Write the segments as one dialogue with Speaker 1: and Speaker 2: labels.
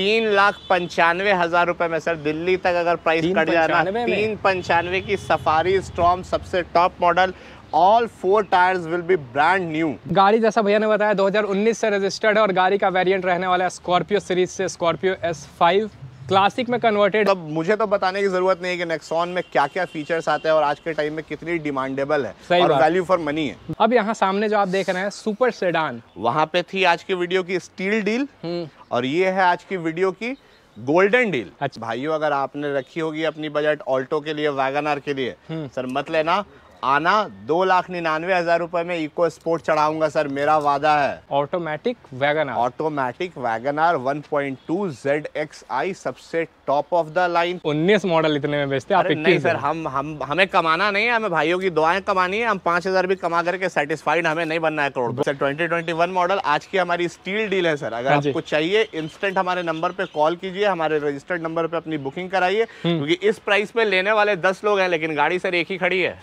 Speaker 1: तीन लाख पंचानवे हजार रुपए में सर दिल्ली तक अगर प्राइस कट जाना तीन
Speaker 2: पंचानवे की सफारी स्टॉम सबसे top model all four tyres will be brand new गाड़ी जैसा भैया ने बताया 2019 से रजिस्टर्ड है और गाड़ी का वेरिएंट रहने वाला है स्कॉर्पियो सीरीज से स्कॉर्पियो S5 क्लासिक में कन्वर्टेड अब मतलब मुझे तो बताने की जरूरत नहीं है कि नेक्सॉन में क्या
Speaker 1: क्या फीचर्स आते हैं और आज के टाइम में कितनी डिमांडेबल है सही और वैल्यू फॉर मनी है अब यहाँ सामने जो आप देख रहे हैं सुपर सेडान वहाँ पे थी आज की वीडियो की स्टील हम्म। डील और ये है आज की वीडियो की गोल्डन डील अच्छा भाइयों अगर आपने रखी होगी अपनी बजट ऑल्टो के लिए वैगन के लिए सर हम्म। मत लेना आना दो लाख निन्यानवे हजार रुपए में इको स्पोर्ट चढ़ाऊंगा सर मेरा वादा है automatic Wagon R automatic Wagon R one point two Z X I सबसे टॉप ऑफ द लाइन
Speaker 2: उन्नीस मॉडल इतने में बेचते
Speaker 1: आप नहीं सर हम हम हमें कमाना नहीं है हमें भाइयों की दुआएं कमानी है हम पांच हजार भी कमा करके सेटिस्फाइड हमें नहीं बनना है crore sir twenty twenty one model आज की हमारी स्टील डील है सर अगर हाँ आपको चाहिए इंस्टेंट हमारे नंबर पे कॉल कीजिए हमारे रजिस्टर्ड नंबर पे अपनी बुकिंग कराइए हम्म। क्योंकि इस प्राइस पे लेने वाले दस लोग हैं लेकिन गाड़ी सर एक ही खड़ी है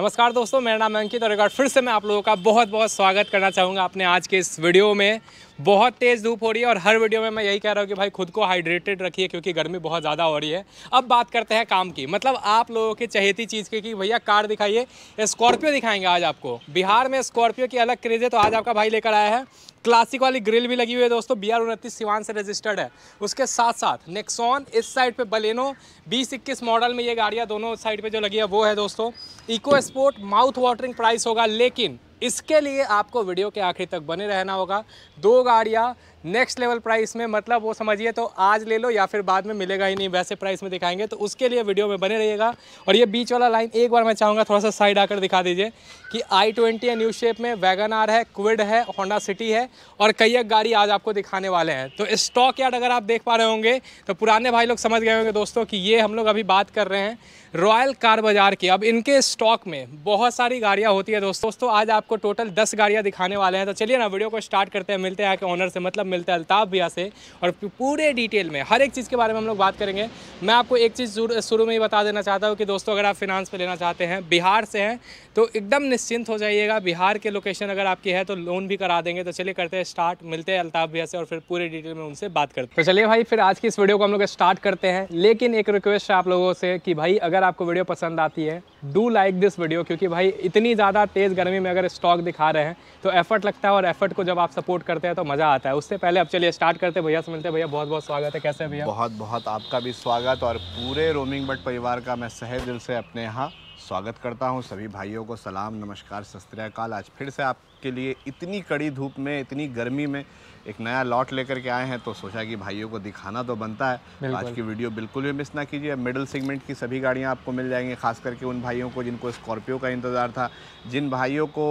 Speaker 2: नमस्कार दोस्तों मेरा नाम अंकित और एक बार फिर से मैं आप लोगों का बहुत बहुत स्वागत करना चाहूँगा अपने आज के इस वीडियो में बहुत तेज़ धूप हो रही है और हर वीडियो में मैं यही कह रहा हूँ कि भाई खुद को हाइड्रेटेड रखिए क्योंकि गर्मी बहुत ज़्यादा हो रही है अब बात करते हैं काम की मतलब आप लोगों की चहेती चीज़ की कि भैया कार दिखाइए स्कॉर्पियो दिखाएंगे आज आपको बिहार में स्कॉर्पियो की अलग क्रेज़ है तो आज आपका भाई लेकर आया है क्लासिक वाली ग्रिल भी लगी हुई है दोस्तों बी आर उनतीस सिवान से रजिस्टर्ड है उसके साथ साथ नेक्सॉन इस साइड पे बलेनो बीस इक्कीस मॉडल में ये गाड़ियाँ दोनों साइड पे जो लगी है वो है दोस्तों Eco Sport mouth watering price होगा लेकिन इसके लिए आपको वीडियो के आखिरी तक बने रहना होगा दो गाड़ियाँ नेक्स्ट लेवल प्राइस में मतलब वो समझिए तो आज ले लो या फिर बाद में मिलेगा ही नहीं वैसे प्राइस में दिखाएंगे तो उसके लिए वीडियो में बने रहिएगा और ये बीच वाला लाइन एक बार मैं चाहूँगा थोड़ा सा साइड आकर दिखा दीजिए कि आई ट्वेंटी है न्यू शेप में वैगन आर है क्विड है होंडा सिटी है और कई एक गाड़ी आज आपको दिखाने वाले हैं तो स्टॉक यार्ड अगर आप देख पा रहे होंगे तो पुराने भाई लोग समझ गए होंगे दोस्तों कि ये हम लोग अभी बात कर रहे हैं रॉयल कार बाज़ार की अब इनके स्टॉक में बहुत सारी गाड़ियाँ होती है दोस्तों दोस्तों आज आपको टोटल दस गाड़ियाँ दिखाने वाले हैं तो चलिए ना वीडियो को स्टार्ट करते हैं मिलते हैं आके ऑनर से मतलब मिलता है अल्ताफ भैया से और पूरे डिटेल में हर एक चीज़ के बारे में हम लोग बात करेंगे मैं आपको एक चीज़ शुरू में ही बता देना चाहता हूँ कि दोस्तों अगर आप फिनांस पर लेना चाहते हैं बिहार से हैं तो एकदम निश्चिंत हो जाइएगा बिहार के लोकेशन अगर आपकी है तो लोन भी करा देंगे तो चलिए करते हैं स्टार्ट मिलते हैं अल्ताफ भैया से और फिर पूरे डिटेल में उनसे बात करते हैं तो चलिए भाई फिर आज की इस वीडियो को हम लोग स्टार्ट करते हैं लेकिन एक रिक्वेस्ट है आप लोगों से कि भाई अगर आपको वीडियो पसंद आती है डू लाइक दिस वीडियो क्योंकि भाई इतनी ज़्यादा तेज़ गर्मी में अगर स्टॉक दिखा रहे हैं तो एफर्ट लगता है और एफर्ट को जब आप सपोर्ट करते हैं तो मज़ा आता है उससे पहले अब चलिए स्टार्ट करते भैया से मिलते हैं भैया बहुत बहुत स्वागत है कैसे भैया बहुत बहुत आपका भी
Speaker 1: स्वागत और पूरे रोमिंग बट परिवार का मैं सहे दिल से अपने यहाँ स्वागत करता हूँ सभी भाइयों को सलाम नमस्कार सस्त्रकाल आज फिर से आपके लिए इतनी कड़ी धूप में इतनी गर्मी में एक नया लॉट लेकर के आए हैं तो सोचा कि भाइयों को दिखाना तो बनता है तो आज की वीडियो बिल्कुल भी मिस ना कीजिए मिडिल सेगमेंट की सभी गाड़ियाँ आपको मिल जाएंगी खास करके उन भाइयों को जिनको स्कॉर्पियो का इंतज़ार था जिन भाइयों को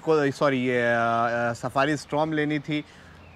Speaker 1: इको सॉरी ये सफारी स्ट्रॉम लेनी थी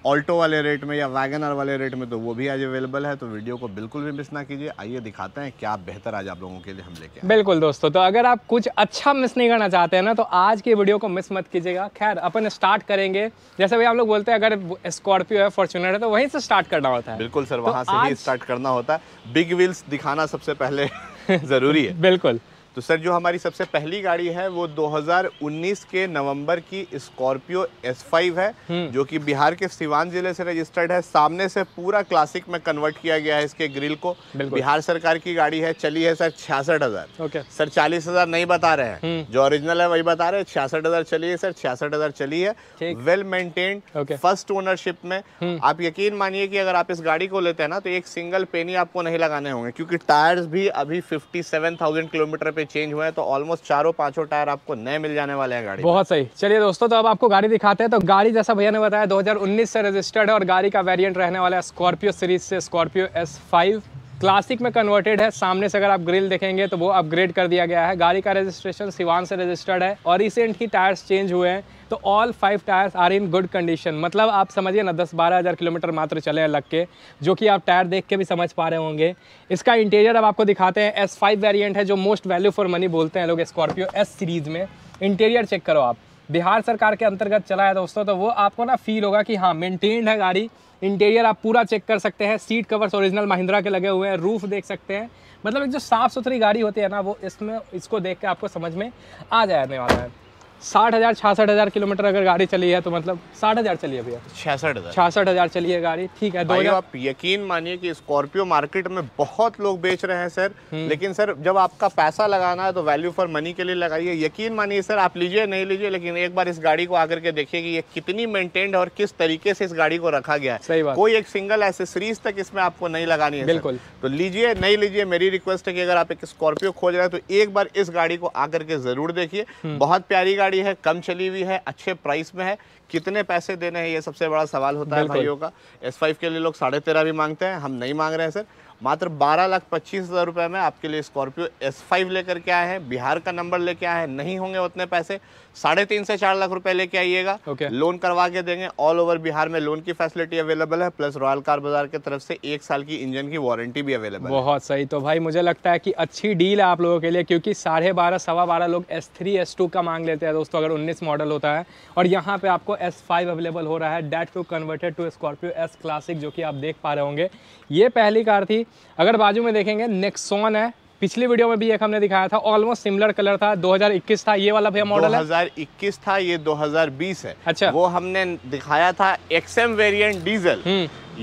Speaker 1: ऑल्टो वाले रेट में या वैगन वाले रेट में तो वो भी आज अवेलेबल है तो वीडियो को बिल्कुल भी मिस ना कीजिए आइए दिखाते हैं क्या बेहतर आज आप लोगों के लिए हम लेके
Speaker 2: बिल्कुल दोस्तों तो अगर आप कुछ अच्छा मिस नहीं करना चाहते हैं ना तो आज की वीडियो को मिस मत कीजिएगा खैर अपन स्टार्ट करेंगे जैसे भाई आप लोग बोलते हैं अगर स्कॉर्पियो है फॉर्चुनर है तो वहीं से स्टार्ट करना होता है बिल्कुल सर तो वहाँ से ही स्टार्ट करना होता है
Speaker 1: बिग व्हील्स दिखाना सबसे पहले जरूरी है बिल्कुल तो सर जो हमारी सबसे पहली गाड़ी है वो 2019 के नवंबर की स्कॉर्पियो S5 है हम्म। जो कि बिहार के सिवान जिले से रजिस्टर्ड है सामने से पूरा क्लासिक में कन्वर्ट किया गया है इसके ग्रिल को बिहार सरकार की गाड़ी है चली है सर छियासठ हजार सर चालीस हजार नहीं बता रहे हैं हम्म। जो ओरिजिनल है वही बता रहे हैं छियासठ हजार चली है सर छियासठ हजार चली है वेल मेंटेन्ड फर्स्ट ओनरशिप में हम्म। आप यकीन मानिए कि अगर आप इस गाड़ी को लेते हैं ना तो एक सिंगल पेनी आपको नहीं लगाने होंगे क्योंकि टायर्स भी अभी फिफ्टी किलोमीटर पे चेंज हुए हैं तो ऑलमोस्ट चारों पांचों
Speaker 2: टायर आपको नए मिल जाने वाले हैं गाड़ी बहुत सही चलिए दोस्तों तो अब आपको गाड़ी दिखाते हैं तो गाड़ी जैसा भैया ने बताया 2019 से रजिस्टर्ड है और गाड़ी का वेरिएंट रहने वाला है स्कॉर्पियो सीरीज से स्कॉर्पियो एस फाइव क्लासिक में कन्वर्टेड है सामने से अगर आप ग्रिल देखेंगे तो वो अपग्रेड कर दिया गया है गाड़ी का रजिस्ट्रेशन सिवान से रजिस्टर्ड है और रिसेंट ही टायर्स चेंज हुए हैं तो all five tyres are in good condition मतलब आप समझिए ना दस बारह हज़ार किलोमीटर मात्र चले हैं लग के जो कि आप टायर देख के भी समझ पा रहे होंगे इसका इंटीरियर अब आपको दिखाते हैं एस फाइव वेरियंट है जो मोस्ट वैल्यू फॉर मनी बोलते हैं लोग स्कॉर्पियो एस सीरीज़ में इंटीरियर चेक करो आप बिहार सरकार के अंतर्गत चला है दोस्तों तो वो आपको ना फील होगा कि हाँ मेनटेन्ड है गाड़ी इंटीरियर आप पूरा चेक कर सकते हैं सीट कवर्स ओरिजिनल महिंद्रा के लगे हुए हैं रूफ देख सकते हैं मतलब एक जो साफ़ सुथरी गाड़ी होती है ना वो इसमें इसको देख के आपको समझ में आ जाने वाला है साठ हज़ार छियासठ हज़ार किलोमीटर अगर गाड़ी चली है तो मतलब साठ हज़ार चलिए भैया छियासठ हज़ार छियासठ हज़ार चली है गाड़ी ठीक है भाई आप
Speaker 1: यकीन मानिए कि स्कॉर्पियो मार्केट में बहुत लोग बेच रहे हैं सर हम्म। लेकिन सर जब आपका पैसा लगाना है तो वैल्यू फॉर मनी के लिए लगाइए यकीन मानिए सर आप लीजिए नहीं लीजिए लेकिन एक बार इस गाड़ी को आकर के देखिए कि ये कितनी मेंटेन्ड और किस तरीके से इस गाड़ी को रखा गया है सही बात कोई एक सिंगल एसेसरीज तक इसमें आपको नहीं लगानी है बिल्कुल तो लीजिए नहीं लीजिए मेरी रिक्वेस्ट है कि अगर आप एक स्कॉर्पियो खोज रहे हैं तो एक बार इस गाड़ी को आकर के जरूर देखिए हम्म। बहुत प्यारी गाड़ी गाड़ी है कम चली हुई है अच्छे प्राइस में है कितने पैसे देने हैं ये सबसे बड़ा सवाल होता है भाइयों का एस फाइव के लिए लोग साढ़े तेरह भी मांगते हैं हम नहीं मांग रहे हैं सर मात्र बारह लाख पच्चीस हज़ार रुपये में आपके लिए स्कॉर्पियो एस फाइव लेकर के आए हैं बिहार का नंबर लेके आए हैं नहीं होंगे उतने पैसे साढ़े तीन से चार लाख रुपए लेके आइएगा okay. लोन करवा के देंगे ऑल ओवर बिहार में लोन की फैसिलिटी अवेलेबल है प्लस रॉयल कार बाजार की तरफ से एक साल की इंजन की वारंटी भी अवेलेबल
Speaker 2: बहुत सही तो भाई मुझे लगता है कि अच्छी डील है आप लोगों के लिए क्योंकि साढ़े बारह सवा बारह लोग एस थ्री एस टू का मांग लेते हैं दोस्तों अगर उन्नीस मॉडल होता है और यहाँ पे आपको एस फाइव अवेलेबल हो रहा है date to converted to Scorpio S classic जो कि आप देख पा रहे होंगे ये पहली कार थी अगर बाजू में देखेंगे नेक्सोन है पिछले वीडियो में भी एक हमने दिखाया था ऑलमोस्ट सिमिलर कलर था 2021 था ये वाला भैया मॉडल 2021 था ये 2020 है अच्छा वो हमने दिखाया था
Speaker 1: एक्सएम वेरिएंट डीजल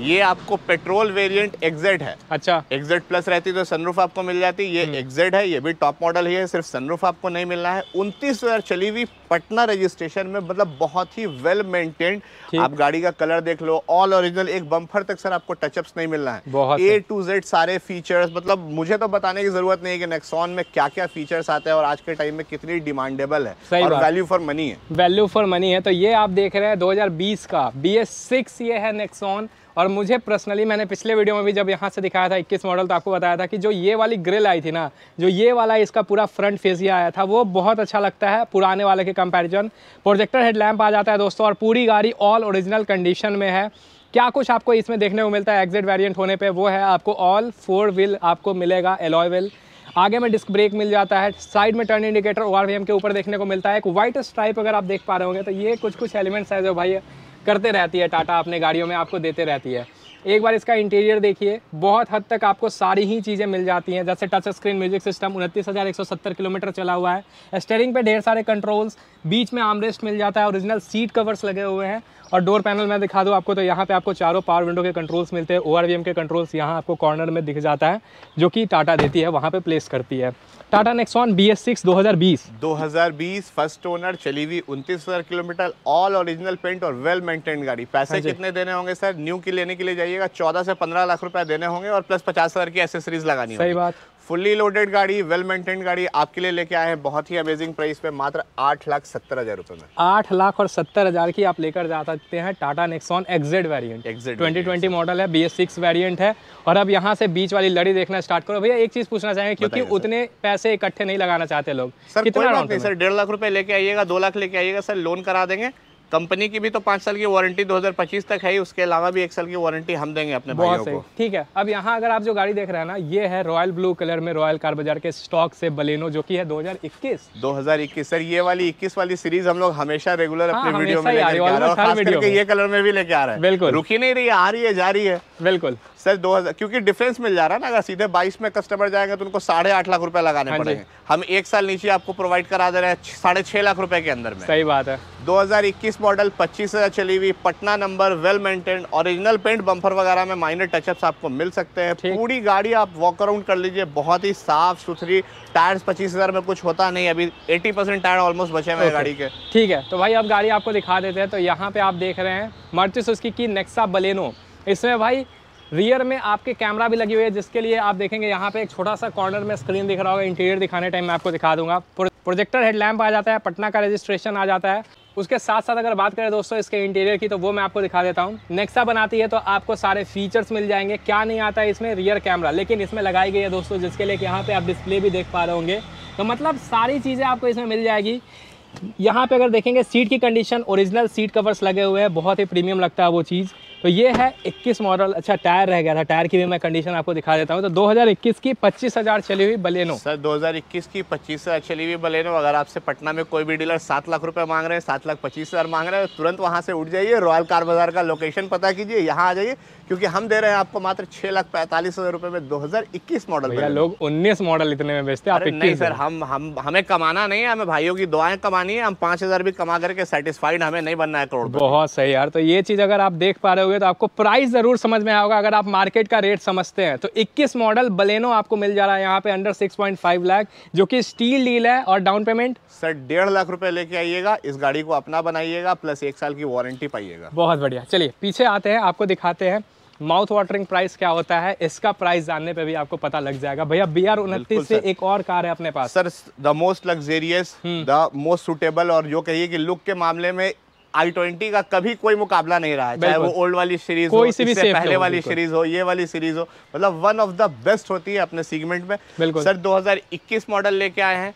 Speaker 1: ये आपको पेट्रोल वेरिएंट एग्जेड है अच्छा एग्जेड प्लस रहती तो सनरूफ आपको मिल जाती ये एग्जेड हम्म। है ये भी टॉप मॉडल ही है सिर्फ सनरूफ आपको नहीं मिलना है उनतीस हजार चली हुई पटना रजिस्ट्रेशन में मतलब बहुत ही वेल मेंटेन्ड आप गाड़ी का कलर देख लो ऑल ओरिजिनल एक बम्फर तक सर आपको टचअप नहीं मिलना है ए टू जेड सारे फीचर्स मतलब मुझे तो बताने की जरूरत नहीं है कि नेक्सॉन में क्या क्या फीचर्स आते हैं और आज के टाइम में कितनी डिमांडेबल है वैल्यू फॉर मनी है
Speaker 2: वैल्यू फॉर मनी है तो ये आप देख रहे हैं दो का बी ये है नेक्सॉन और मुझे पर्सनली मैंने पिछले वीडियो में भी जब यहाँ से दिखाया था इक्कीस मॉडल तो आपको बताया था कि जो ये वाली ग्रिल आई थी ना जो ये वाला इसका पूरा फ्रंट फेसिया आया था वो बहुत अच्छा लगता है पुराने वाले के कंपेरिजन प्रोजेक्टर हेडलैम्प आ जाता है दोस्तों और पूरी गाड़ी ऑल ओरिजिनल कंडीशन में है क्या कुछ आपको इसमें देखने को मिलता है एग्जिट वेरिएंट होने पे वो है आपको ऑल फोर व्हील आपको मिलेगा एलॉय व्हील आगे में डिस्क ब्रेक मिल जाता है साइड में टर्न इंडिकेटर ओ के ऊपर देखने को मिलता है एक वाइट स्ट्राइप अगर आप देख पा रहे होंगे तो ये कुछ कुछ एलिमेंट्स है जो भाई करते रहती है टाटा अपने गाड़ियों में आपको देते रहती है एक बार इसका इंटीरियर देखिए बहुत हद तक आपको सारी ही चीज़ें मिल जाती हैं जैसे टच स्क्रीन म्यूजिक सिस्टम उनतीस किलोमीटर चला हुआ है स्टेयरिंग पे ढेर सारे कंट्रोल्स बीच में आमरेस्ट मिल जाता है ओरिजिनल सीट कवर्स लगे हुए हैं और डोर पैनल मैं दिखा दूँ आपको तो यहाँ पे आपको चारों पावर विंडो के कंट्रोल्स मिलते हैं ओ के कंट्रोल्स यहाँ आपको कॉर्नर में दिख जाता है जो कि टाटा देती है वहाँ पे प्लेस करती है Tata Nexon B S six दो हज़ार बीस दो हज़ार
Speaker 1: बीस फर्स्ट ओनर चली हुई उनतीस हज़ार किलोमीटर ऑल ओरिजिनल पेंट और वेल मेंटेन गाड़ी पैसे हाँ कितने देने होंगे सर न्यू की लेने के लिए जाइएगा चौदह से पंद्रह लाख रुपए देने होंगे और प्लस पचास हज़ार की एसेसरीज
Speaker 2: लगानी सही बात
Speaker 1: फुल्ली लोडेड गाड़ी वेल मेंटेन गाड़ी आपके लिए लेके आए हैं बहुत ही अमेजिंग प्राइस पे मात्र आठ लाख सत्तर हजार रुपये में
Speaker 2: आठ लाख और सत्तर हजार की आप लेकर जा सकते हैं Tata Nexon XZ variant XZ 2020 model है बी एस सिक्स वेरियंट है और अब यहाँ से बीच वाली लड़ी देखना स्टार्ट करो भैया एक चीज पूछना चाहेंगे क्योंकि उतने पैसे इकट्ठे नहीं लगाना चाहते लोग सर कितना सर डेढ़
Speaker 1: लाख रुपए लेके आइएगा दो लाख लेके आइएगा सर लोन करा देंगे कंपनी की भी तो पांच साल की वारंटी 2025 तक है उसके अलावा भी एक साल की वारंटी हम देंगे अपने भाइयों को
Speaker 2: ठीक है अब यहाँ अगर आप जो गाड़ी देख रहे हैं ना ये है रॉयल ब्लू कलर में रॉयल कार बाजार के स्टॉक से बलेनो जो की है 2021 2021 सर ये वाली 21 वाली सीरीज हम लोग हमेशा रेगुलर हाँ, अपने वीडियो में ये कलर में भी लेके
Speaker 1: आ रहा है बिल्कुल रुकी नहीं रही आ रही है जा रही है बिल्कुल सर 2000 क्योंकि डिफरेंस मिल जा रहा है ना अगर सीधे 22 में कस्टमर जाएंगे तो उनको साढ़े आठ लाख रुपए लगाने हाँ पड़ेंगे हम एक साल नीचे आपको प्रोवाइड करा दे रहे हैं साढ़े छह लाख रुपए के अंदर में सही बात है 2021 मॉडल पच्चीस हज़ार चली हुई Patna number well maintain original paint bumper वगैरह में माइनर टचअप्स आपको मिल सकते हैं पूरी गाड़ी आप वॉक अराउंड कर लीजिए बहुत ही साफ सुथरी टायर्स पच्चीस हज़ार में कुछ होता नहीं अभी एट्टी परसेंट टायर ऑलमोस्ट बचे हुए हैं गाड़ी के
Speaker 2: ठीक है तो भाई अब गाड़ी आपको दिखा देते हैं तो यहाँ पर आप देख रहे हैं मर्चिस उसकी की नेक्सा बलेनो इसमें भाई रियर में आपके कैमरा भी लगी हुई है जिसके लिए आप देखेंगे यहाँ पे एक छोटा सा कॉर्नर में स्क्रीन दिख रहा होगा इंटीरियर दिखाने टाइम मैं आपको दिखा दूंगा प्रोजेक्टर हेडलैम्प आ जाता है पटना का रजिस्ट्रेशन आ जाता है उसके साथ साथ अगर बात करें दोस्तों इसके इंटीरियर की तो वो मैं आपको दिखा देता हूँ नेक्सा बनाती है तो आपको सारे फीचर्स मिल जाएंगे क्या नहीं आता है इसमें रियर कैमरा लेकिन इसमें लगाई गई है दोस्तों जिसके लिए यहाँ पर आप डिस्प्ले भी देख पा रहे होंगे तो मतलब सारी चीज़ें आपको इसमें मिल जाएगी यहाँ पर अगर देखेंगे सीट की कंडीशन ओरिजिनल सीट कवर्स लगे हुए हैं बहुत ही प्रीमियम लगता है वो चीज़ तो ये है 21 मॉडल अच्छा टायर रह गया था टायर की भी मैं कंडीशन आपको दिखा देता हूँ तो 2021 की 25000 चली हुई बलेनो
Speaker 1: सर 2021 की 25000 चली हुई बलेनो अगर आपसे पटना में कोई भी डीलर सात लाख रुपए मांग रहे हैं सात लाख पच्चीस हज़ार मांग रहे हैं तुरंत वहाँ से उठ जाइए रॉयल कार बाजार का लोकेशन पता कीजिए यहाँ आ जाइए क्योंकि हम दे रहे हैं आपको मात्र छह लाख पैंतालीस हज़ार रुपए में 2021 मॉडल
Speaker 2: लोग 19 मॉडल इतने में बेचते आप नहीं सर
Speaker 1: हम हम हमें कमाना नहीं है हमें भाइयों की दुआएं कमानी है हम पाँच भी कमा करके सेटिस्फाइड हमें नहीं बनना है करोड़
Speaker 2: बहुत सही यार तो ये चीज़ अगर आप देख पा रहे हो देखोगे तो आपको प्राइस ज़रूर समझ में आएगा अगर आप मार्केट का रेट समझते हैं तो 21 मॉडल बलेनो आपको मिल जा रहा है यहाँ पे अंडर 6.5 लाख जो कि स्टील डील है और डाउन पेमेंट सर
Speaker 1: डेढ़ लाख रुपए लेके आइएगा इस गाड़ी को अपना बनाइएगा प्लस एक साल की वारंटी
Speaker 2: पाइएगा बहुत बढ़िया चलिए पीछे आते हैं आपको दिखाते हैं माउथ वाटरिंग प्राइस क्या होता है इसका प्राइस जानने पे भी आपको पता लग जाएगा भैया बी आर उनतीस से एक और कार है अपने पास sir the most luxurious the
Speaker 1: most suitable और जो कहिए कि लुक के मामले में आई ट्वेंटी का कभी कोई मुकाबला नहीं रहा है चाहे वो ओल्ड वाली सीरीज हो इससे पहले वाली सीरीज हो ये वाली सीरीज हो मतलब वन ऑफ द बेस्ट होती है अपने सीगमेंट में सर 2021 मॉडल लेके आए हैं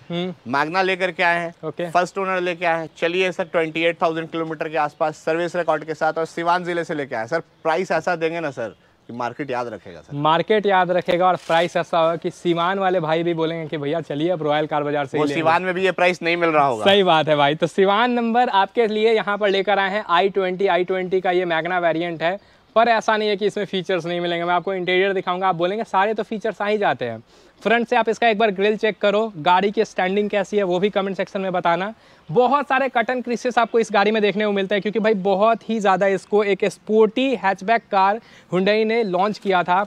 Speaker 1: मैग्ना हम्म। लेकर के आए हैं फर्स्ट ओनर लेके आए हैं चलिए सर 28,000 किलोमीटर के आसपास सर्विस रिकॉर्ड के साथ और सिवान जिले से लेके आए सर प्राइस ऐसा देंगे ना सर कि मार्केट याद रखेगा
Speaker 2: सर मार्केट याद रखेगा और प्राइस ऐसा होगा कि सीवान वाले भाई भी बोलेंगे कि भैया चलिए अब रॉयल कार बाजार से सीवान में भी ये प्राइस नहीं मिल रहा होगा सही बात है भाई तो सीवान नंबर आपके लिए यहाँ पर लेकर आए हैं आई ट्वेंटी आई ट्वेंटी का ये मैगना वेरियंट है पर ऐसा नहीं है कि इसमें फीचर्स नहीं मिलेंगे मैं आपको इंटीरियर दिखाऊंगा आप बोलेंगे सारे तो फीचर्स आ ही जाते हैं फ्रंट से आप इसका एक बार ग्रिल चेक करो गाड़ी की स्टैंडिंग कैसी है वो भी कमेंट सेक्शन में बताना बहुत सारे कट एंड क्रिसेस आपको इस गाड़ी में देखने को मिलते हैं क्योंकि भाई बहुत ही ज़्यादा इसको एक स्पोर्टी हैचबैक कार हुडई ने लॉन्च किया था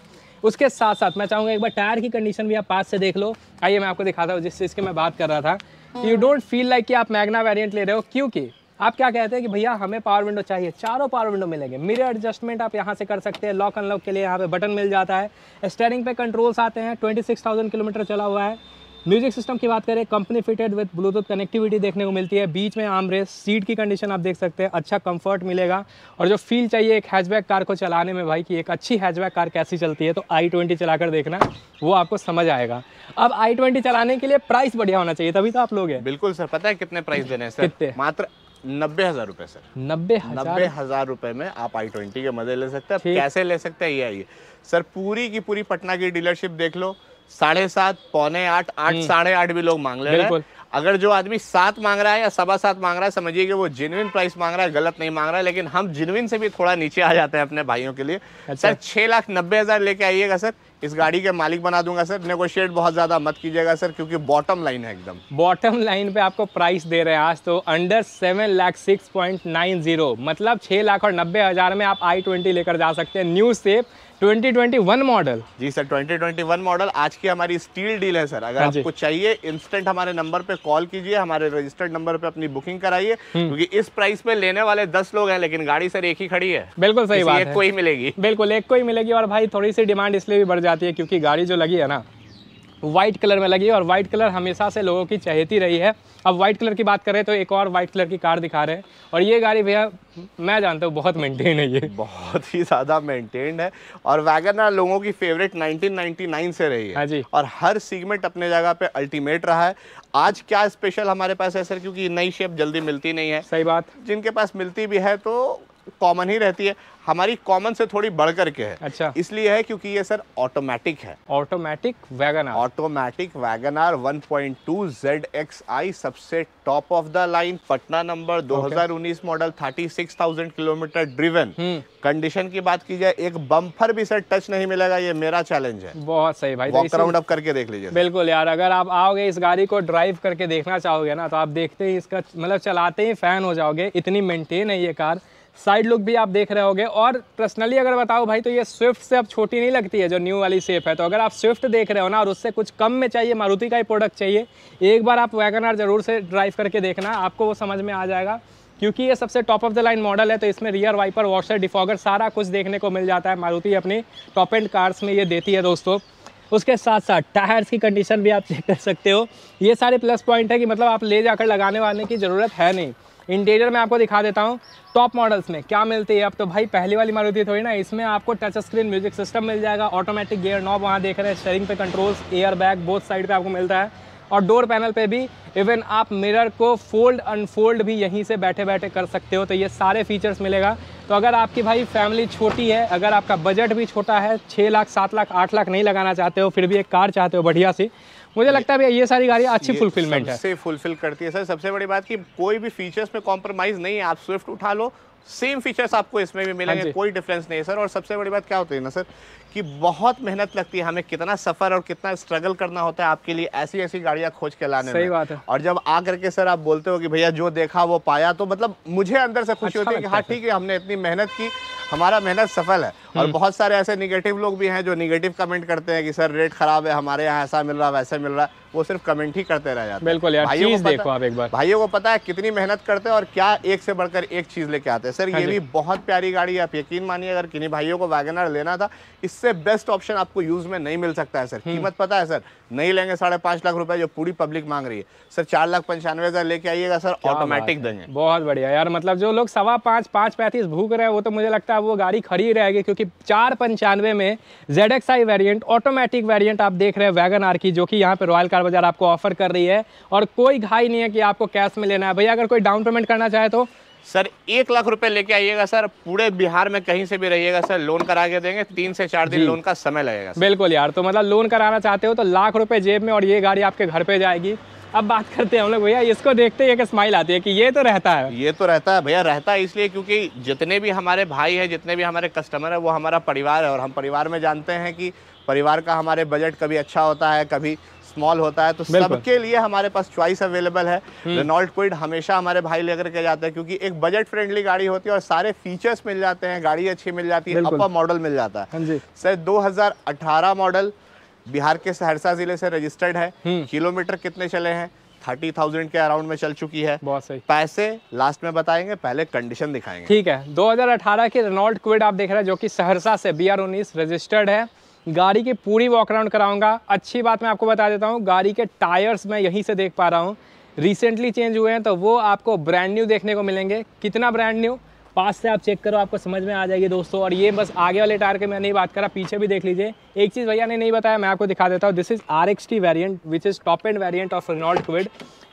Speaker 2: उसके साथ साथ मैं चाहूँगा एक बार टायर की कंडीशन भी आप पास से देख लो आइए मैं आपको दिखाता हूँ जिस चीज़ की मैं बात कर रहा था यू डोंट फील लाइक कि आप मैगना वेरियंट ले रहे हो क्योंकि आप क्या कहते हैं कि भैया हमें पावर विंडो चाहिए चारों पावर विंडो मिलेंगे मिरर एडजस्टमेंट आप यहाँ से कर सकते हैं लॉक अनलॉक के लिए यहाँ पे बटन मिल जाता है स्टेयरिंग पे कंट्रोल्स आते हैं 26,000 किलोमीटर चला हुआ है म्यूजिक सिस्टम की बात करें company fitted with Bluetooth connectivity देखने को मिलती है बीच में आम रेस सीट की कंडीशन आप देख सकते हैं अच्छा कंफर्ट मिलेगा और जो फील चाहिए एक हैचबैक कार को चलाने में भाई कि एक अच्छी हैचबैक कार कैसी चलती है तो आई ट्वेंटी चलाकर देखना वो आपको समझ आएगा अब आई ट्वेंटी चलाने के लिए प्राइस बढ़िया होना चाहिए तभी तो आप लोग बिल्कुल सर पता है
Speaker 1: कितने प्राइस देने हैं कितने मात्र नब्बे हजार रुपए सर
Speaker 2: नब्बे नब्बे
Speaker 1: हजार रुपए में आप आई ट्वेंटी के मजे ले सकते हैं कैसे ले सकते हैं ये आइए सर पूरी की पूरी पटना की डीलरशिप देख लो साढ़े सात पौने आठ आठ हम्म। साढ़े आठ भी लोग मांग ले रहे हैं अगर जो आदमी सात मांग रहा है या सवा सात मांग रहा है समझिए कि वो जिनविन प्राइस मांग रहा है गलत नहीं मांग रहा है लेकिन हम जिनविन से भी थोड़ा नीचे आ जाते हैं अपने भाइयों के लिए अच्छा। सर छह लाख नब्बे हजार लेके आइएगा सर इस गाड़ी के मालिक बना दूंगा सर नेगोशिएट बहुत ज़्यादा मत कीजिएगा सर क्योंकि बॉटम लाइन है एकदम
Speaker 2: बॉटम लाइन पे आपको प्राइस दे रहे हैं आज तो under seven lakh six point nine zero मतलब छह लाख और नब्बे हज़ार में आप आई ट्वेंटी लेकर जा सकते हैं न्यू सेफ 2021 मॉडल जी सर 2021 मॉडल
Speaker 1: आज की हमारी स्टील डील है सर अगर हाँ आपको चाहिए इंस्टेंट हमारे नंबर पे कॉल कीजिए हमारे रजिस्टर्ड नंबर पे अपनी बुकिंग कराइए हम्म। क्योंकि इस प्राइस पे लेने वाले दस लोग हैं लेकिन गाड़ी सर एक ही खड़ी है
Speaker 2: बिल्कुल सही बात एक को ही मिलेगी बिल्कुल एक को ही मिलेगी और भाई थोड़ी सी डिमांड इसलिए भी बढ़ जाती जाती है क्योंकि गाड़ी जो लगी है ना वाइट कलर में लगी है और वाइट कलर हमेशा से लोगों की चहेती रही है अब वाइट कलर की बात करें तो एक और वाइट कलर की कार दिखा रहे हैं और ये गाड़ी भैया मैं जानता हूँ बहुत मेंटेन है ये
Speaker 1: बहुत ही ज़्यादा मेंटेन है और वैगन लोगों की फेवरेट 1999 से रही है हाँ जी और हर सीगमेंट अपने जगह पे अल्टीमेट रहा है आज क्या स्पेशल हमारे पास है सर क्योंकि नई शेप जल्दी मिलती नहीं है सही बात जिनके पास मिलती भी है तो कॉमन ही रहती है हमारी कॉमन से थोड़ी बढ़ करके है अच्छा इसलिए है क्योंकि ये सर ऑटोमेटिक है automatic Wagon R automatic Wagon R one point two Z X I सबसे top of the line Patna number 2019 model 36,000 किलोमीटर ड्रिवन कंडीशन की बात की जाए एक बम्फर भी सर टच नहीं मिलेगा ये मेरा चैलेंज है बहुत सही भाई वॉक राउंड अप करके देख लीजिए
Speaker 2: बिल्कुल यार अगर आप आओगे इस गाड़ी को ड्राइव करके देखना चाहोगे ना तो आप देखते ही इसका मतलब चलाते ही फैन हो जाओगे इतनी मेंटेन है ये कार साइड लुक भी आप देख रहे होगे और पर्सनली अगर बताओ भाई तो ये स्विफ्ट से अब छोटी नहीं लगती है जो न्यू वाली सेफ है तो अगर आप स्विफ्ट देख रहे हो ना और उससे कुछ कम में चाहिए मारुति का ही प्रोडक्ट चाहिए एक बार आप वैगन ज़रूर से ड्राइव करके देखना आपको वो समझ में आ जाएगा क्योंकि ये सबसे top of the line model है तो इसमें रियर वाइपर वॉशर डिफॉगर सारा कुछ देखने को मिल जाता है मारुति अपनी टॉप एंड कार्स में ये देती है दोस्तों उसके साथ साथ टायर्स की कंडीशन भी आप चेक कर सकते हो ये सारे प्लस पॉइंट है कि मतलब आप ले जाकर लगाने वाने की ज़रूरत है नहीं इंटीरियर में आपको दिखा देता हूँ टॉप मॉडल्स में क्या मिलती है अब तो भाई पहली वाली मारुति थोड़ी ना इसमें आपको टच स्क्रीन म्यूजिक सिस्टम मिल जाएगा ऑटोमेटिक गियर नॉब वहाँ देख रहे हैं स्टेयरिंग पे controls air bag both side पे आपको मिलता है और डोर पैनल पे भी इवन आप मिरर को फोल्ड अनफोल्ड भी यहीं से बैठे बैठे कर सकते हो तो ये सारे फीचर्स मिलेगा तो अगर आपकी भाई फैमिली छोटी है अगर आपका बजट भी छोटा है छः लाख सात लाख आठ लाख नहीं लगाना चाहते हो फिर भी एक कार चाहते हो बढ़िया सी मुझे लगता है ये सारी गाड़ी अच्छी फुलफिलमेंट है
Speaker 1: फुलफिल करती है सर सबसे बड़ी बात की कोई भी फीचर्स में कॉम्प्रोमाइज़ नहीं है आप स्विफ्ट उठा लो सेम फीचर्स आपको इसमें भी मिलेंगे हाँ कोई डिफरेंस नहीं है सर और सबसे बड़ी बात क्या होती है ना सर कि बहुत मेहनत लगती है हमें कितना सफ़र और कितना स्ट्रगल करना होता है आपके लिए ऐसी ऐसी गाड़ियाँ खोज के लाने सही में। बात है और जब आ करके सर आप बोलते हो कि भैया जो देखा वो पाया तो मतलब मुझे अंदर से खुशी अच्छा होती है कि हाँ ठीक है हमने इतनी मेहनत की हमारा मेहनत सफल है और हम्म। बहुत सारे ऐसे निगेटिव लोग भी हैं जो निगेटिव कमेंट करते हैं कि सर रेट खराब है हमारे यहाँ ऐसा मिल रहा है वैसा मिल रहा है वो सिर्फ कमेंट ही करते रह जाते बिल्कुल यार भाइयों को देखो आप एक बार भाइयों को पता है कितनी मेहनत करते हैं और क्या एक से बढ़कर एक चीज़ लेके आते हैं सर हाँ ये भी बहुत प्यारी गाड़ी है आप यकीन मानिए अगर किन्हीं भाइयों को वैगनर लेना था इस इससे बेस्ट ऑप्शन आपको यूज़ में नहीं मिल सकता है सर हम्म। कीमत पता है सर नहीं लेंगे साढ़े पांच लाख रुपए जो पूरी पब्लिक मांग रही है सर चार लाख पंचानवे हज़ार लेके आइएगा सर ऑटोमेटिक देंगे
Speaker 2: बहुत बढ़िया यार मतलब जो लोग सवा पांच पांच पैंतीस भूख रहे हैं वो तो मुझे लगता है वो गाड़ी खड़ी रहेगी क्योंकि चार पंचानवे में Z X I variant automatic variant आप देख रहे हैं वैगन आर की जो की यहाँ पे रॉयल कार बाजार आपको ऑफर कर रही है और कोई घाई नहीं है कि आपको कैश में लेना है भैया अगर कोई डाउन पेमेंट करना चाहे तो सर एक लाख रुपए लेके आइएगा सर पूरे बिहार में कहीं से भी रहिएगा सर लोन करा के देंगे तीन से चार दिन लोन का समय लगेगा बिल्कुल यार तो मतलब लोन कराना चाहते हो तो लाख रुपए जेब में और ये गाड़ी आपके घर पे जाएगी अब बात करते हैं हम लोग भैया इसको देखते ही एक स्माइल आती है कि ये तो रहता है ये तो रहता है भैया रहता है इसलिए क्योंकि जितने भी हमारे भाई हैं जितने
Speaker 1: भी हमारे कस्टमर हैं वो हमारा परिवार है और हम परिवार में जानते हैं कि परिवार का हमारे बजट कभी अच्छा होता है कभी स्मॉल होता है तो सबके लिए हमारे पास चॉइस अवेलेबल है रेनॉल्ट हम्म। क्विड हमेशा हमारे भाई लेकर के जाते हैं क्योंकि एक बजट फ्रेंडली गाड़ी होती है और सारे फीचर्स मिल जाते हैं गाड़ी अच्छी मिल जाती है अपर मॉडल मिल जाता है हाँ सर दो मॉडल बिहार के सहरसा जिले से रजिस्टर्ड है हम्म। किलोमीटर कितने चले हैं थर्टी थाउजेंड के अराउंड में चल चुकी है बहुत सही पैसे लास्ट में बताएंगे
Speaker 2: पहले कंडीशन दिखाएंगे ठीक है 2018 के रेनॉल्ट क्विड आप देख रहे हैं जो कि सहरसा से बी आर उन्नीस रजिस्टर्ड है गाड़ी की पूरी वॉक राउंड कराऊंगा अच्छी बात मैं आपको बता देता हूँ गाड़ी के टायर्स मैं यहीं से देख पा रहा हूँ रिसेंटली चेंज हुए हैं तो वो आपको ब्रांड न्यू देखने को मिलेंगे कितना ब्रांड न्यू पास से आप चेक करो आपको समझ में आ जाएगी दोस्तों और ये बस आगे वाले टायर के मैं नहीं बात कर रहा पीछे भी देख लीजिए एक चीज़ भैया ने नहीं बताया मैं आपको दिखा देता हूँ this is R X T variant which is top end variant of Renault Kwid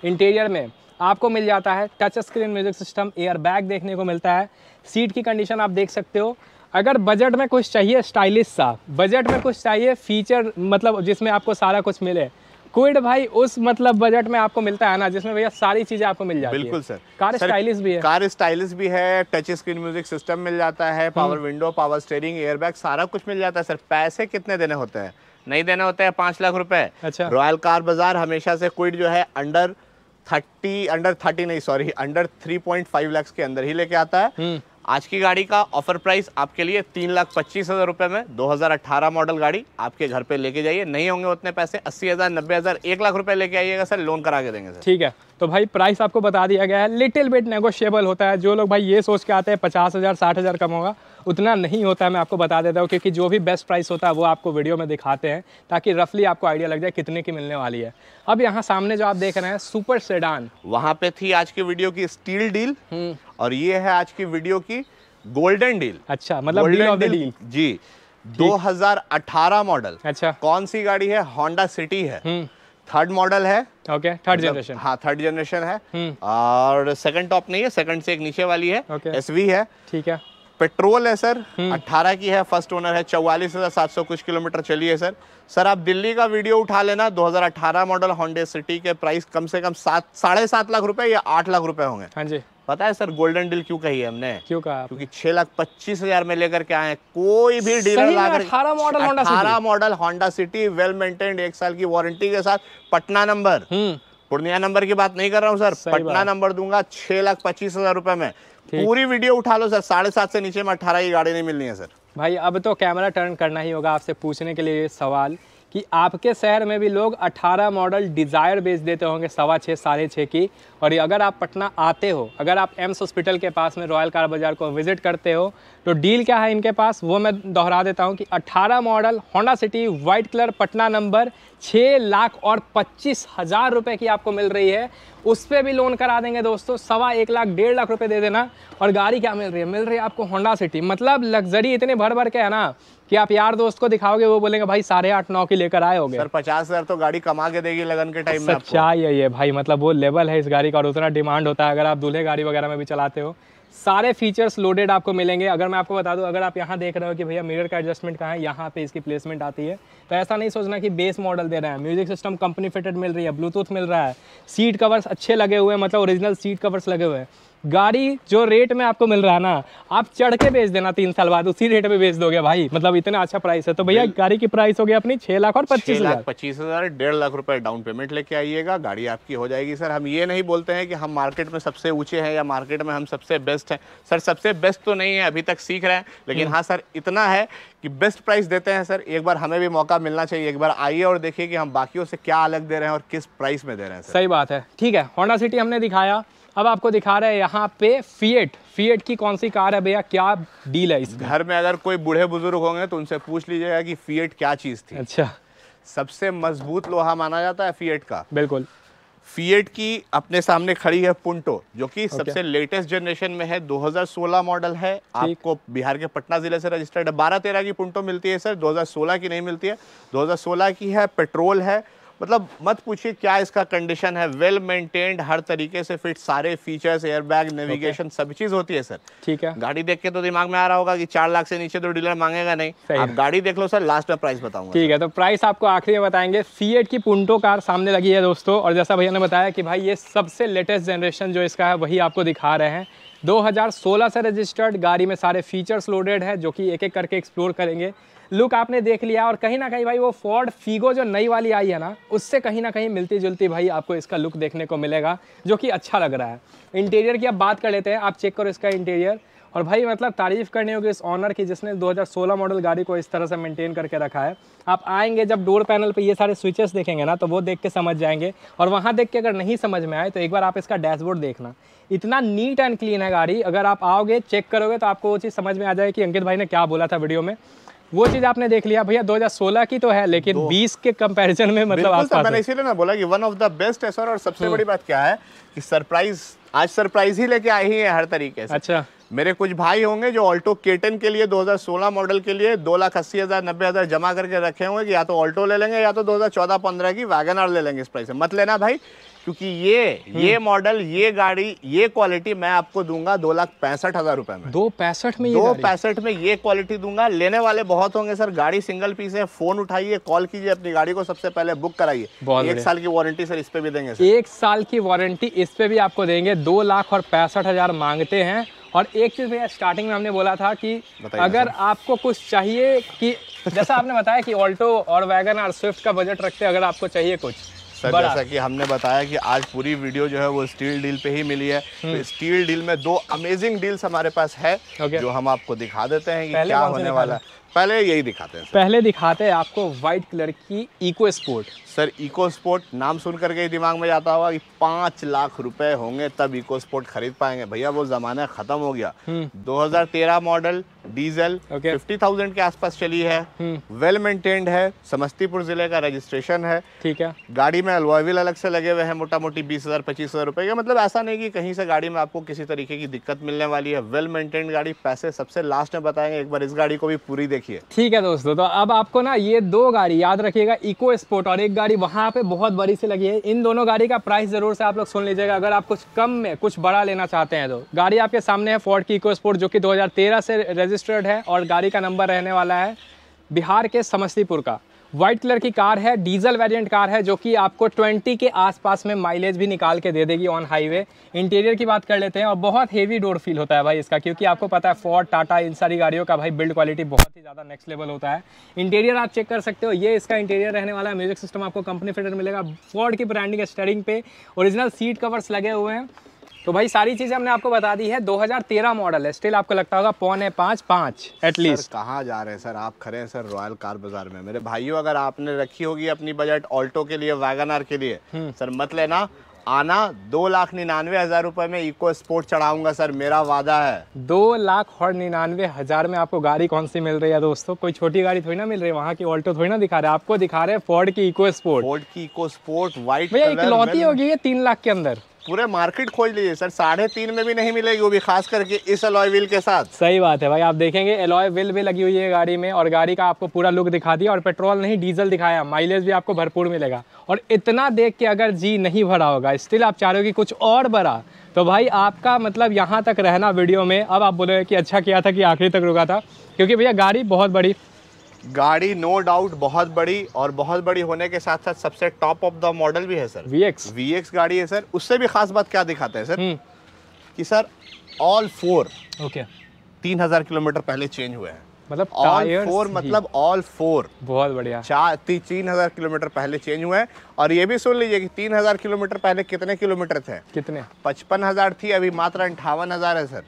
Speaker 2: interior में आपको मिल जाता है touch screen music system air bag देखने को मिलता है सीट की कंडीशन आप देख सकते हो अगर बजट में कुछ चाहिए स्टाइलिश सा बजट में कुछ चाहिए फीचर मतलब जिसमें आपको सारा कुछ मिले क्विड भाई उस मतलब बजट में आपको मिलता है ना जिसमें भैया सारी चीजें आपको मिल जाती बिल्कुल सर कार स्टाइलिश भी है कार स्टाइलिश भी है टच स्क्रीन म्यूजिक सिस्टम मिल जाता है power
Speaker 1: window power steering airbag सारा कुछ मिल जाता है सर पैसे कितने देने होते हैं नहीं देने होते हैं पांच लाख रुपए अच्छा रॉयल कार बाजार हमेशा से क्विड जो है अंडर थर्टी अंडर थर्टी नहीं sorry under three point five lakhs के अंदर ही लेके आता है हम्म। आज की गाड़ी का ऑफर प्राइस आपके लिए तीन लाख पच्चीस हज़ार रुपये में 2018 मॉडल गाड़ी आपके घर पे लेके जाइए नहीं होंगे उतने पैसे अस्सी हज़ार नब्बे हज़ार एक लाख रुपये लेके आइएगा सर लोन करा के देंगे सर
Speaker 2: ठीक है तो भाई प्राइस आपको बता दिया गया है लिटिल बिट नेगोशिएबल होता है जो लोग भाई ये सोच के आते हैं पचास हज़ार साठ हज़ार कम होगा उतना नहीं होता है मैं आपको बता देता हूँ क्योंकि जो भी बेस्ट प्राइस होता है वो आपको वीडियो में दिखाते हैं ताकि रफली आपको आइडिया लग जाए कितने की मिलने वाली है अब यहाँ सामने जो आप देख रहे हैं सुपर सेडान वहाँ पे थी
Speaker 1: आज की वीडियो की स्टील हम्म। डील और ये है आज की वीडियो की गोल्डन डील अच्छा मतलब डील जी 2018 मॉडल अच्छा कौन सी गाड़ी है होंडा सिटी है थर्ड हम्म। मॉडल है ओके थर्ड जनरेशन हाँ थर्ड जनरेशन है हम्म। और सेकंड टॉप नहीं है सेकंड से एक नीचे वाली है एस okay. वी है ठीक है पेट्रोल है सर 18 हम्म। की है फर्स्ट ओनर है चौवालीस हज़ार सात सौ कुछ किलोमीटर चली है सर सर आप दिल्ली का वीडियो उठा लेना 2018 मॉडल हॉन्डे सिटी के प्राइस कम से कम सात साढ़े सात लाख रुपए या आठ लाख रुपए होंगे हाँ जी पता है सर गोल्डन डील क्यों कही है हमने क्यों कहा क्योंकि छह लाख पच्चीस हजार में लेकर के आए कोई भी डीलर अठारह मॉडल अठारह model Honda City well maintain एक साल की वारंटी के साथ Patna number hmm. Purnia number की बात नहीं कर रहा हूँ सर पटना नंबर दूंगा छह लाख पच्चीस हजार रुपए में पूरी वीडियो उठा लो सर साढ़े सात से नीचे में अठारह की गाड़ी नहीं
Speaker 2: मिलनी है सर भाई अब तो कैमरा टर्न करना ही होगा आपसे पूछने के लिए सवाल कि आपके शहर में भी लोग 18 मॉडल डिज़ायर बेच देते होंगे सवा छः साढ़े छः की और अगर आप पटना आते हो अगर आप एम्स हॉस्पिटल के पास में रॉयल कार बाज़ार को विज़िट करते हो तो डील क्या है इनके पास वो मैं दोहरा देता हूँ कि 18 model Honda City white colour Patna number छः लाख और पच्चीस हज़ार रुपये की आपको मिल रही है उस पर भी लोन करा देंगे दोस्तों सवा एक लाख डेढ़ लाख रुपये दे देना और गाड़ी क्या मिल रही है मिल रही है आपको होंडा सिटी मतलब लग्जरी इतने भर भर के है ना कि आप यार दोस्त को दिखाओगे वो बोलेंगे भाई साढ़े आठ नौ की लेकर आए हो गए सर पचास हजार तो गाड़ी कमा के देगी लगन के टाइम में सच्चाई है ये भाई मतलब वो लेवल है इस गाड़ी का और उतना डिमांड होता है अगर आप दूल्हे गाड़ी वगैरह में भी चलाते हो सारे फीचर्स लोडेड आपको मिलेंगे अगर मैं आपको बता दूं अगर आप यहाँ देख रहे हो कि भैया मिरर का एडजस्टमेंट कहाँ है यहाँ पे इसकी प्लेसमेंट आती है तो ऐसा नहीं सोचना कि बेस मॉडल दे रहे हैं म्यूजिक सिस्टम कंपनी फिटेड मिल रही है ब्लूटूथ मिल रहा है सीट कवर्स अच्छे लगे हुए हैं मतलब ओरिजिनल सीट कवर्स लगे हुए हैं गाड़ी जो रेट में आपको मिल रहा है ना आप चढ़ के बेच देना तीन साल बाद उसी रेट में बेच दोगे भाई मतलब इतना अच्छा प्राइस है तो भैया गाड़ी की प्राइस हो गई अपनी छह लाख और पच्चीस लाख
Speaker 1: पच्चीस हजार डेढ़ लाख रुपए डाउन पेमेंट लेके आइएगा गाड़ी आपकी हो जाएगी सर हम ये नहीं बोलते हैं कि हम मार्केट में सबसे ऊंचे हैं या मार्केट में हम सबसे बेस्ट हैं सर सबसे बेस्ट तो नहीं है अभी तक सीख रहे हैं लेकिन हम्म। हाँ सर इतना है कि बेस्ट प्राइस देते हैं सर एक बार हमें भी मौका मिलना चाहिए एक बार आइए और देखिए कि हम बाकियों से क्या अलग दे रहे हैं और किस प्राइस में दे रहे हैं
Speaker 2: सही बात है ठीक है होंडा सिटी हमने दिखाया अब आपको दिखा रहे हैं यहाँ पे फीएट फीएट की कौन सी कार है भैया क्या डील है इस घर
Speaker 1: में अगर कोई बूढ़े बुजुर्ग होंगे तो उनसे पूछ लीजिएगा कि फीएट क्या चीज़ थी अच्छा सबसे मजबूत लोहा माना जाता है फीएट का बिल्कुल फीएट की अपने सामने खड़ी है पुंटो जो कि okay. सबसे लेटेस्ट जनरेशन में है 2016 मॉडल है आपको बिहार के पटना ज़िले से रजिस्टर्ड है बारह तेरह की पुंटो मिलती है सर 2016 की नहीं मिलती है 2016 की है पेट्रोल है मतलब मत पूछिए क्या इसका कंडीशन है वेल मेंटेन्ड हर तरीके से फिट सारे फीचर्स एयरबैग नेविगेशन okay. सब चीज होती है सर ठीक है गाड़ी देख के तो दिमाग में आ रहा होगा कि चार लाख से नीचे तो डीलर मांगेगा नहीं आप गाड़ी देख लो सर लास्ट में प्राइस बताऊंगा ठीक
Speaker 2: है तो प्राइस आपको आखिरी में बताएंगे सी की पुंटो कार सामने लगी है दोस्तों और जैसा भैया ने बताया कि भाई ये सबसे लेटेस्ट जनरेशन जो इसका है वही आपको दिखा रहे हैं 2016 से रजिस्टर्ड गाड़ी में सारे फीचर्स लोडेड है जो कि एक एक करके एक्सप्लोर करेंगे लुक आपने देख लिया और कहीं ना कहीं भाई वो फोर्ड फीगो जो नई वाली आई है ना उससे कहीं ना कहीं मिलती जुलती भाई आपको इसका लुक देखने को मिलेगा जो कि अच्छा लग रहा है इंटीरियर की आप बात कर लेते हैं आप चेक करो इसका इंटीरियर और भाई मतलब तारीफ़ करनी होगी इस ऑनर की जिसने 2016 मॉडल गाड़ी को इस तरह से मेंटेन करके रखा है आप आएंगे जब डोर पैनल पे ये सारे स्विचेस देखेंगे ना तो वो देख के समझ जाएंगे और वहाँ देख के अगर नहीं समझ में आए तो एक बार आप इसका डैशबोर्ड देखना इतना नीट एंड क्लीन है गाड़ी अगर आप आओगे चेक करोगे तो आपको वो चीज़ समझ में आ जाएगी कि अंकित भाई ने क्या बोला था वीडियो में वो चीज आपने देख लिया भैया 2016 की तो है लेकिन 20 के कंपैरिजन में मतलब आप मैंने
Speaker 1: इसीलिए ना बोला कि वन ऑफ द बेस्ट है सर और सबसे हम्म। बड़ी बात क्या है कि सरप्राइज आज सरप्राइज ही लेके आई है हर तरीके से अच्छा मेरे कुछ भाई होंगे जो ऑल्टो केटन के लिए 2016 मॉडल के लिए दो लाख अस्सी हज़ार नब्बे हज़ार जमा करके रखे होंगे कि या तो ऑल्टो ले लेंगे या तो 2014-15 की वैगन आर ले लेंगे इस प्राइस से मत लेना भाई क्योंकि ये हम्म। ये मॉडल ये गाड़ी ये क्वालिटी मैं आपको दूंगा दो लाख पैंसठ हज़ार रुपये में दो
Speaker 2: पैंसठ में दो
Speaker 1: पैंसठ में ये क्वालिटी दूंगा लेने वाले बहुत होंगे सर गाड़ी सिंगल पीस है फ़ोन उठाइए कॉल कीजिए अपनी गाड़ी को सबसे पहले बुक कराइए एक साल की वारंटी सर इस पर भी देंगे
Speaker 2: एक साल की वारंटी इस पर भी आपको देंगे दो लाख और पैंसठ हज़ार मांगते हैं और एक चीज़ भैया स्टार्टिंग में हमने बोला था कि अगर आपको कुछ चाहिए कि जैसा आपने बताया कि ऑल्टो और वैगन आर स्विफ्ट का बजट रखते अगर आपको चाहिए कुछ सर जैसा
Speaker 1: कि हमने बताया कि आज पूरी वीडियो जो है वो स्टील डील पे ही मिली है हम्म। तो स्टील डील में दो अमेजिंग डील्स हमारे पास है जो हम आपको दिखा देते हैं कि क्या होने वाला है पहले यही दिखाते हैं
Speaker 2: पहले दिखाते हैं आपको व्हाइट कलर की EcoSport
Speaker 1: sir EcoSport नाम सुन करके ही दिमाग में जाता होगा कि पाँच लाख रुपए होंगे तब इको स्पोर्ट खरीद पाएंगे भैया वो ज़माना ख़त्म हो गया 2013 hmm. Model diesel fifty okay. Thousand के आसपास चली है वेल हम्म। मेंटेन्ड है समस्तीपुर जिले का रजिस्ट्रेशन है ठीक है गाड़ी में अलवाविल अलग से लगे हुए हैं मोटा मोटी बीस हजार पच्चीस हजार रुपए मतलब ऐसा नहीं कि कहीं से गाड़ी में आपको किसी तरीके की दिक्कत मिलने वाली है वेल मेंटेन्ड गाड़ी पैसे सबसे लास्ट में बताएंगे एक बार इस गाड़ी को भी पूरी देखिए
Speaker 2: ठीक है दोस्तों तो अब आपको ना ये दो गाड़ी याद रखिएगा इको स्पोर्ट और एक गाड़ी वहाँ पे बहुत बड़ी से लगी है इन दोनों गाड़ी का प्राइस जरूर से आप लोग सुन लीजिएगा अगर आप कुछ कम में कुछ बड़ा लेना चाहते हैं तो गाड़ी आपके सामने है फोर्ड की इको स्पोर्ट जो की दो से रजिस्टर रजिस्टर्ड है और गाड़ी का नंबर रहने वाला है बिहार के समस्तीपुर का व्हाइट कलर की कार है डीजल वेरिएंट कार है जो कि आपको 20 के आसपास में माइलेज भी निकाल के दे देगी ऑन हाईवे इंटीरियर की बात कर लेते हैं और बहुत हेवी डोर फील होता है भाई इसका क्योंकि आपको पता है फोर्ड टाटा इन सारी गाड़ियों का भाई बिल्ड क्वालिटी बहुत ही ज़्यादा नेक्स्ट लेवल होता है इंटीरियर आप चेक कर सकते हो ये इसका इंटीरियर रहने वाला है म्यूजिक सिस्टम आपको कंपनी फिटर मिलेगा फोर्ड की ब्रांडिंग स्टरिंग पे ओरिजिनल सीट कवर्स लगे हुए हैं तो भाई सारी चीज़ें हमने आपको बता दी है 2013 मॉडल है स्टिल आपको लगता होगा पौने पांच पांच एटलीस्ट
Speaker 1: कहाँ जा रहे हैं सर आप खड़े हैं सर रॉयल कार बाजार में मेरे भाइयों अगर आपने रखी होगी अपनी बजट ऑल्टो के लिए वैगन के लिए हम्म। सर मत लेना आना दो लाख निन्यानवे हजार रूपए में इको स्पोर्ट चढ़ाऊंगा सर मेरा वादा है
Speaker 2: दो लाख और निन्यानवे हजार में आपको गाड़ी कौन सी मिल रही है दोस्तों कोई छोटी गाड़ी थोड़ी ना मिल रही है वहाँ की ऑल्टो थोड़ी ना दिखा रहे आपको दिखा रहे हैं फोर्ड की इको स्पोर्ट फोर्ड की इको स्पोर्ट व्हाइट भैया इकलौती होगी ये तीन लाख के अंदर
Speaker 1: पूरे मार्केट खोज लीजिए
Speaker 2: सर साढ़े तीन में भी नहीं मिलेगी वो भी खास करके इस अलॉय व्हील के साथ सही बात है भाई आप देखेंगे अलॉय व्हील भी लगी हुई है गाड़ी में और गाड़ी का आपको पूरा लुक दिखा दिया और पेट्रोल नहीं डीजल दिखाया माइलेज भी आपको भरपूर मिलेगा और इतना देख के अगर जी नहीं भरा होगा स्टिल आप चाह रहे हो कि कुछ और भरा तो भाई आपका मतलब यहाँ तक रहना वीडियो में अब आप बोलोगे कि अच्छा किया था कि आखिरी तक रुका था क्योंकि भैया गाड़ी बहुत बड़ी
Speaker 1: गाड़ी नो no डाउट बहुत बड़ी और बहुत बड़ी होने के साथ साथ सबसे टॉप ऑफ द मॉडल भी है सर VX VX गाड़ी है सर उससे भी खास बात क्या दिखाते हैं सर हम्म। कि सर ऑल फोर ओके तीन हजार किलोमीटर पहले चेंज हुए हैं मतलब ऑल फोर मतलब ऑल फोर बहुत बढ़िया चार तीन हजार किलोमीटर पहले चेंज हुए हैं और ये भी सुन लीजिए कि तीन हजार किलोमीटर पहले कितने किलोमीटर थे कितने पचपन हजार थी अभी मात्र अंठावन हजार है सर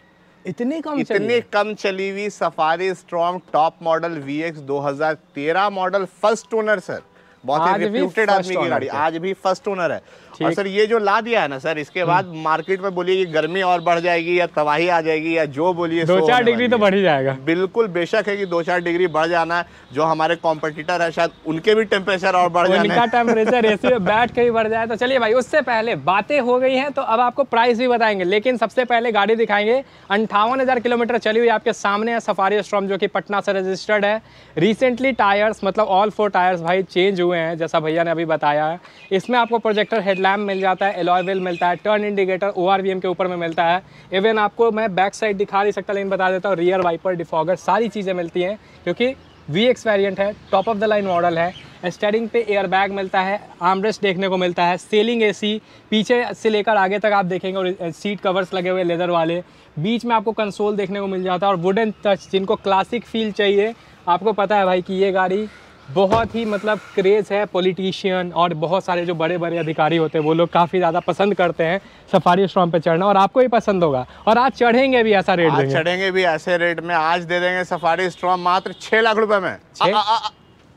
Speaker 1: इतनी कम इतनी कम चली हुई Safari Storme top model V X दो हजार तेरह मॉडल फर्स्ट ओनर सर बहुत ही रिप्यूटेड आदमी की गाड़ी आज भी फर्स्ट ओनर है और सर ये जो ला दिया है ना सर इसके बाद हम्म। मार्केट में बोलिए गर्मी और बढ़ जाएगी या तबाही आ जाएगी या जो बोलिए दो चार डिग्री
Speaker 2: तो बढ़ ही जाएगा
Speaker 1: बिल्कुल बेशक है कि दो चार डिग्री बढ़ जाना जो हमारे कॉम्पिटिटर है शायद उनके भी टेम्परेचर और बढ़ जाएगा
Speaker 2: टेम्परेचर एसी में बैठ के ही बढ़ जाए तो चलिए भाई उससे पहले बातें हो गई है तो अब आपको प्राइस भी बताएंगे लेकिन सबसे पहले गाड़ी दिखाएंगे अंठावन हज़ार किलोमीटर चली हुई आपके सामने है सफारी स्ट्रॉम जो कि पटना से रजिस्टर्ड है रिसेंटली टायर्स मतलब ऑल फोर टायर्स भाई चेंज हुए हैं जैसा भैया ने अभी बताया है इसमें आपको प्रोजेक्टर हेडलाइट रैम मिल जाता है एलॉय मिलता है टर्न इंडिकेटर ओ के ऊपर में मिलता है इवन आपको मैं बैक साइड दिखा नहीं सकता लेकिन बता देता हूँ रियर वाइपर डिफॉगर सारी चीज़ें मिलती हैं क्योंकि वी एक्स वेरियंट है top of the line model है स्टेरिंग पे एयर बैग मिलता है आर्मरेस्ट देखने को मिलता है सेलिंग एसी पीछे से लेकर आगे तक आप देखेंगे और सीट कवर्स लगे हुए लेदर वाले बीच में आपको कंसोल देखने को मिल जाता है और वुडन टच जिनको क्लासिक फील चाहिए आपको पता है भाई कि ये गाड़ी बहुत ही मतलब क्रेज़ है पॉलिटिशियन और बहुत सारे जो बड़े बड़े अधिकारी होते हैं वो लोग काफ़ी ज़्यादा पसंद करते हैं सफारी स्ट्रॉम पे चढ़ना और आपको भी पसंद होगा और आज चढ़ेंगे भी ऐसा रेट आज चढ़ेंगे भी ऐसे रेट में आज दे देंगे सफारी
Speaker 1: स्ट्रॉम मात्र छः लाख रुपए में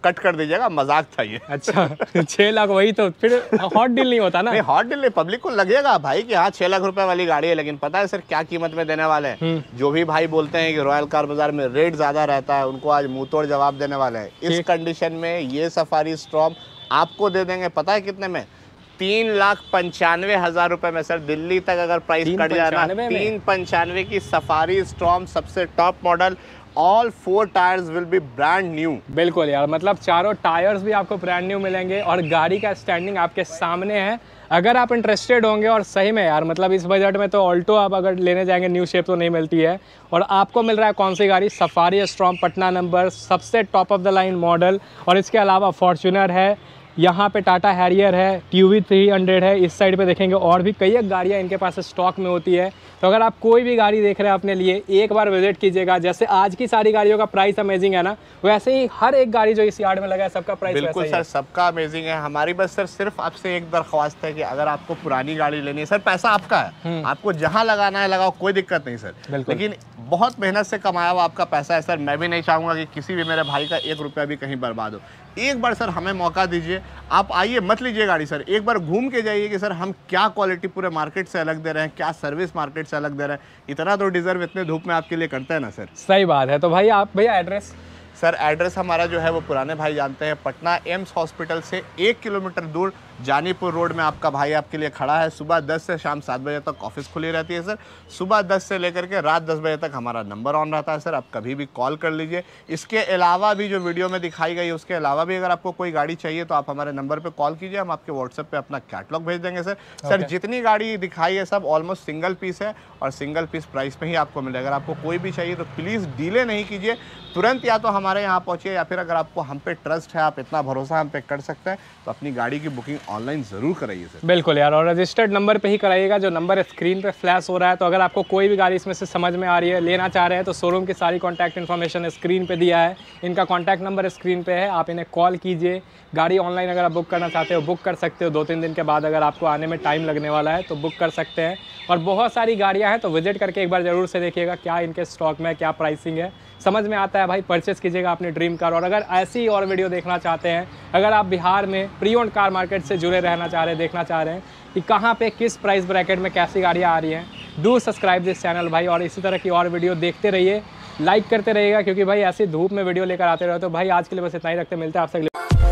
Speaker 1: कट कर दीजिएगा मजाक था ये अच्छा
Speaker 2: छह लाख वही तो फिर हॉट डील नहीं होता ना
Speaker 1: हॉट डील नहीं पब्लिक को लगेगा भाई की हाँ छह लाख रुपए वाली गाड़ी है लेकिन पता है सर क्या कीमत में देने वाले हैं हम्म। जो भी भाई बोलते हैं कि रॉयल कार बाजार में रेट ज़्यादा रहता है उनको आज मुंह तोड़ जवाब देने वाले हैं इस कंडीशन में ये सफारी स्ट्रॉम आपको दे देंगे पता है कितने में तीन लाख पंचानवे हजार रुपए में सर दिल्ली तक अगर प्राइस कट जाए ना तीन पंचानवे की सफारी स्ट्रॉम सबसे top model all four
Speaker 2: tyres will be brand new बिल्कुल यार मतलब चारों टायर्स भी आपको ब्रांड न्यू मिलेंगे और गाड़ी का स्टैंडिंग आपके सामने है अगर आप इंटरेस्टेड होंगे और सही में यार मतलब इस बजट में तो ऑल्टो आप अगर लेने जाएंगे न्यू शेप तो नहीं मिलती है और आपको मिल रहा है कौन सी गाड़ी सफारी स्ट्रॉम पटना नंबर सबसे top of the line model और इसके अलावा फॉर्चूनर है यहाँ पे टाटा हैरियर है ट्यूवी थ्री हंड्रेड है इस साइड पे देखेंगे और भी कई एक गाड़ियाँ इनके पास स्टॉक में होती है तो अगर आप कोई भी गाड़ी देख रहे हैं अपने लिए एक बार विजिट कीजिएगा जैसे आज की सारी गाड़ियों का प्राइस अमेजिंग है ना वैसे ही हर एक गाड़ी जो इस यार्ड में लगा है सबका प्राइस बिल्कुल सर सबका अमेजिंग है
Speaker 1: हमारी बस सर सिर्फ आपसे एक दरख्वास्त है कि अगर आपको पुरानी गाड़ी लेनी है सर पैसा आपका है हम्म। आपको जहाँ लगाना है लगाओ कोई दिक्कत नहीं सर लेकिन बहुत मेहनत से कमाया हुआ आपका पैसा है सर मैं भी नहीं चाहूँगा कि किसी भी मेरे भाई का एक रुपया भी कहीं बर्बाद हो एक बार सर हमें मौका दीजिए आप आइए मत लीजिए गाड़ी सर एक बार घूम के जाइए कि सर हम क्या क्वालिटी पूरे मार्केट से अलग दे रहे हैं क्या सर्विस मार्केट से अलग दे रहे हैं इतना तो डिजर्व इतने धूप में आपके लिए करते हैं ना सर
Speaker 2: सही बात है तो भाई आप भैया
Speaker 1: एड्रेस सर एड्रेस हमारा जो है वो पुराने भाई जानते हैं पटना एम्स हॉस्पिटल से एक किलोमीटर दूर जानीपुर रोड में आपका भाई आपके लिए खड़ा है सुबह 10 से शाम सात बजे तक ऑफिस खुली रहती है सर सुबह 10 से लेकर के रात 10 बजे तक हमारा नंबर ऑन रहता है सर आप कभी भी कॉल कर लीजिए इसके अलावा भी जो वीडियो में दिखाई गई उसके अलावा भी अगर आपको कोई गाड़ी चाहिए तो आप हमारे नंबर पर कॉल कीजिए हम आपके व्हाट्सएप पर अपना कैटलॉग भेज देंगे सर सर जितनी गाड़ी दिखाई है सब ऑलमोस्ट सिंगल पीस है और सिंगल पीस प्राइस में ही आपको मिले अगर आपको कोई भी चाहिए तो प्लीज़ डीले नहीं कीजिए तुरंत या तो हमारे यहाँ पहुँचिए या फिर अगर आपको हम पे ट्रस्ट है आप इतना भरोसा हम पे कर सकते हैं तो अपनी गाड़ी की बुकिंग ऑनलाइन ज़रूर कराइए सर
Speaker 2: बिल्कुल यार और रजिस्टर्ड नंबर पे ही कराइएगा जो नंबर स्क्रीन पे फ्लैश हो रहा है तो अगर आपको कोई भी गाड़ी इसमें से समझ में आ रही है लेना चाह रहे हैं तो शोरूम की सारी कॉन्टैक्ट इन्फॉर्मेशन स्क्रीन पर दिया है इनका कॉन्टैक्ट नंबर स्क्रीन पर है आप इन्हें कॉल कीजिए गाड़ी ऑनलाइन अगर आप बुक करना चाहते हो बुक कर सकते हो दो तीन दिन के बाद अगर आपको आने में टाइम लगने वाला है तो बुक कर सकते हैं और बहुत सारी गाड़ियाँ हैं तो विजिट करके एक बार ज़रूर से देखिएगा क्या इनके स्टॉक में क्या प्राइसिंग है समझ में आता है भाई परचेस कीजिएगा अपनी ड्रीम कार और अगर ऐसी ही और वीडियो देखना चाहते हैं अगर आप बिहार में प्री ओन कार मार्केट से जुड़े रहना चाह रहे हैं देखना चाह रहे हैं कि कहाँ पे किस प्राइस ब्रैकेट में कैसी गाड़ियाँ आ रही हैं डू सब्सक्राइब दिस चैनल भाई और इसी तरह की और वीडियो देखते रहिए लाइक करते रहिएगा क्योंकि भाई ऐसी धूप में वीडियो लेकर आते रहे तो भाई आज के लिए बस इतना ही रखते मिलते हैं आपसे